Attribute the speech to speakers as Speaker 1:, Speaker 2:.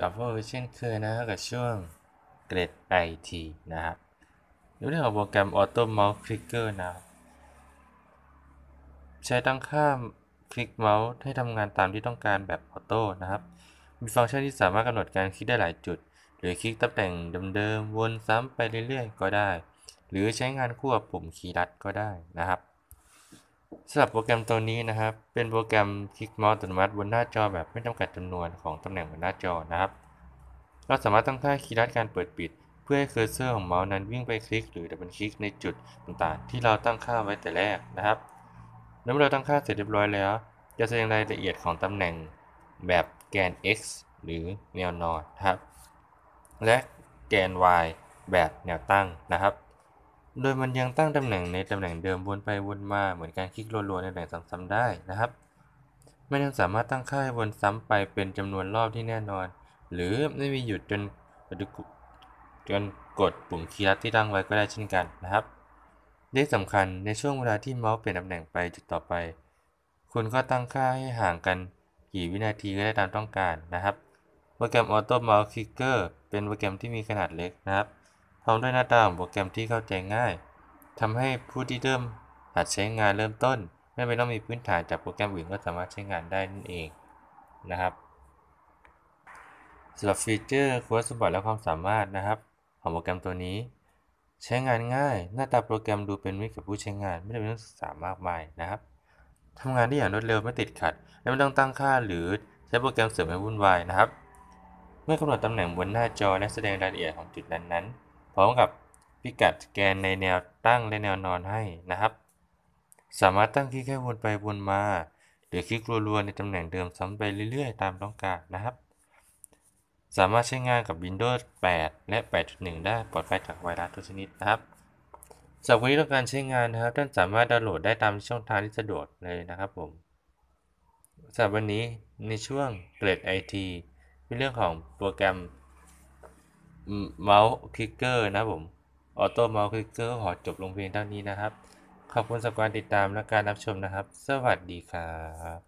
Speaker 1: กับพวกเช่นเคยนะกับช่วงเกรดไอทีนะครับนเรื่องของโปรแกรมออโต้เมาส์คลิกเกนะครับ ใช้ตั้งค่าคลิกเมาส์ให้ทำงานตามที่ต้องการแบบออโต้นะครับ มีฟังก์ชันที่สามารถกำหนดการคลิกได้หลายจุด หรือคลิกตำแหน่งเดิมๆวนซ้ำไปเรื่อยๆ ก็ได้ หรือใช้งานคู่กับปุ่มคีย์ลัดก็ได้นะครับสำหรับโปรแกรมตัวนี้นะครับ เป็นโปรแกรมคลิกเมาส์อัตโนมัติบนหน้าจอแบบไม่จำกัดจำนวนของตำแหน่งบนหน้าจอนะครับเราสามารถตั้งค่าคีย์ลัดการเปิดปิด เพื่อให้เคอร์เซอร์ของเมาส์นั้น วิ่งไปคลิกหรือดับเบิลคลิกในจุดต่างๆ ที่เราตั้งค่าไว้แต่แรกนะครับแล้วเมื่อเราตั้งค่าเสร็จเรียบร้อยแล้ว จะแสดงรายละเอียดของตำแหน่งแบบแกน x หรือแนวนอนครับ และแกน y แบบแนวตั้งนะครับโดยมันยังตั้งตำแหน่งในตำแหน่งเดิมวนไปวนมาเหมือนการคลิกรัวๆในตำแหน่งซ้ำๆได้นะครับมันยังสามารถตั้งค่าให้วนซ้ำไปเป็นจำนวนรอบที่แน่นอน หรือไม่มีหยุดจนจนกดปุ่มคีย์ลัดที่ตั้งไว้ก็ได้เช่นกันนะครับที่สำคัญในช่วงเวลาที่เมาส์เปลี่ยนตำแหน่งไปจุดต่อไป คุณก็ตั้งค่าให้ห่างกันกี่วินาทีก็ได้ตามต้องการนะครับโปรแกรมออโต้เมาส์คลิกเกอร์เป็นโปรแกรมที่มีขนาดเล็กนะครับพร้อมด้วยหน้าตาของโปรแกรมที่เข้าใจง่าย ทำให้ผู้ที่เริ่มหัดใช้งานเริ่มต้นไม่เป็นต้องมีพื้นฐานจากโปรแกรมอื่นก็สามารถใช้งานได้นั่นเองนะครับสำหรับฟีเจอร์คุณสมบัติและความสามารถนะครับ ของโปรแกรมตัวนี้ ใช้งานง่าย หน้าตาโปรแกรมดูเป็นมิตรกับผู้ใช้งาน ไม่ได้เป็นต้องศึกษามากมายนะครับทำงานได้อย่างรวดเร็วไม่ติดขัดและไม่ต้องตั้งค่าหรือใช้โปรแกรมเสริมให้วุ่นวายนะครับ เมื่อกำหนดตำแหน่งบนหน้าจอและแสดงรายละเอียดของจุดนั้นๆพร้อมกับพิกัดแกนในแนวตั้งและแนวนอนให้นะครับ สามารถตั้งคลิกให้วนไปวนมาหรือคลิกรัวๆในตำแหน่งเดิมซ้ำไปเรื่อยๆตามต้องการนะครับ สามารถใช้งานกับ Windows 8 และ 8.1 ได้ปลอดภัยจากไวรัสทุกชนิดนะครับสำหรับวันนี้ต้องการใช้งานนะครับท่านสามารถดาวน์โหลดได้ตามช่องทางที่สะดวกเลยนะครับผมสำหรับวันนี้ในช่วงเกรดไอทีเป็นเรื่องของโปรแกรมเมาส์คลิกเกอร์นะผม ออโต้เมาส์คลิกเกอร์ขอจบลงเพียงเท่านี้นะครับ ขอบคุณสักการติดตามและการรับชมนะครับ สวัสดีครับ